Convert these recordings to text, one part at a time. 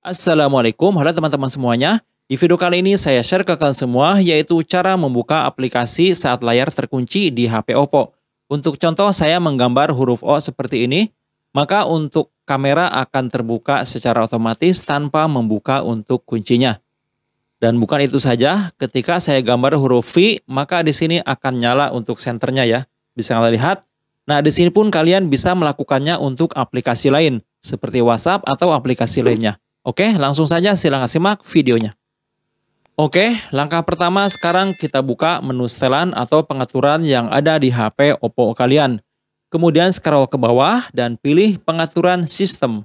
Assalamualaikum, halo teman-teman semuanya. Di video kali ini saya share ke kalian semua yaitu cara membuka aplikasi saat layar terkunci di HP Oppo. Untuk contoh saya menggambar huruf O seperti ini, maka untuk kamera akan terbuka secara otomatis tanpa membuka untuk kuncinya. Dan bukan itu saja, ketika saya gambar huruf V, maka di sini akan nyala untuk senternya ya. Bisa kalian lihat. Nah, di sini pun kalian bisa melakukannya untuk aplikasi lain, seperti WhatsApp atau aplikasi lainnya. Oke, langsung saja silahkan simak videonya. Oke, langkah pertama sekarang kita buka menu setelan atau pengaturan yang ada di HP Oppo kalian. Kemudian scroll ke bawah dan pilih pengaturan sistem.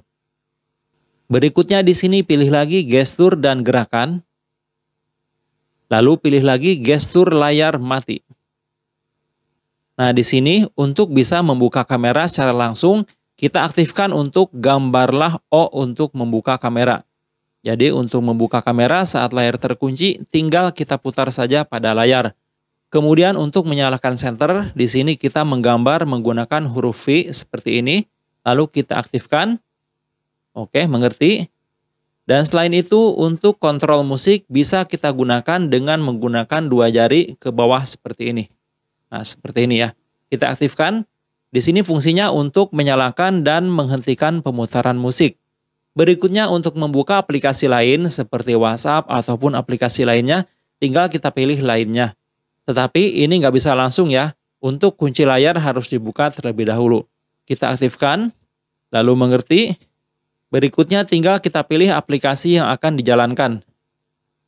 Berikutnya di sini pilih lagi gestur dan gerakan. Lalu pilih lagi gestur layar mati. Nah, di sini untuk bisa membuka kamera secara langsung, kita aktifkan untuk gambarlah O untuk membuka kamera. Jadi untuk membuka kamera saat layar terkunci, tinggal kita putar saja pada layar. Kemudian untuk menyalakan center, di sini kita menggambar menggunakan huruf V seperti ini. Lalu kita aktifkan. Oke, mengerti? Dan selain itu, untuk kontrol musik bisa kita gunakan dengan menggunakan dua jari ke bawah seperti ini. Nah, seperti ini ya. Kita aktifkan. Di sini fungsinya untuk menyalakan dan menghentikan pemutaran musik. Berikutnya untuk membuka aplikasi lain seperti WhatsApp ataupun aplikasi lainnya, tinggal kita pilih lainnya. Tetapi ini nggak bisa langsung ya, untuk kunci layar harus dibuka terlebih dahulu. Kita aktifkan, lalu mengerti. Berikutnya tinggal kita pilih aplikasi yang akan dijalankan.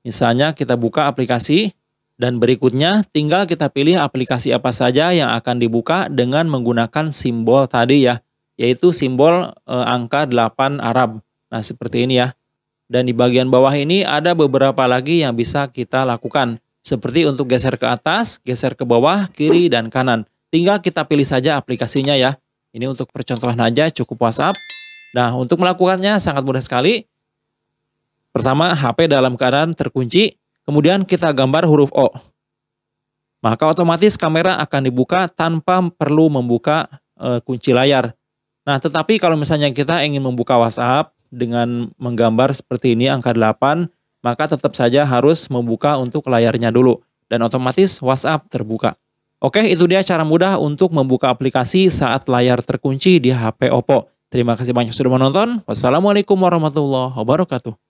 Misalnya kita buka aplikasi, dan berikutnya, tinggal kita pilih aplikasi apa saja yang akan dibuka dengan menggunakan simbol tadi ya, yaitu simbol e, angka 8 Arab. Nah, seperti ini ya. Dan di bagian bawah ini ada beberapa lagi yang bisa kita lakukan, seperti untuk geser ke atas, geser ke bawah, kiri, dan kanan. Tinggal kita pilih saja aplikasinya ya. Ini untuk percontohan aja cukup WhatsApp. Nah, untuk melakukannya sangat mudah sekali. Pertama, HP dalam keadaan terkunci, Kemudian kita gambar huruf O. Maka otomatis kamera akan dibuka tanpa perlu membuka e, kunci layar. Nah, tetapi kalau misalnya kita ingin membuka WhatsApp dengan menggambar seperti ini angka 8, maka tetap saja harus membuka untuk layarnya dulu dan otomatis WhatsApp terbuka. Oke, itu dia cara mudah untuk membuka aplikasi saat layar terkunci di HP Oppo. Terima kasih banyak sudah menonton. Wassalamualaikum warahmatullahi wabarakatuh.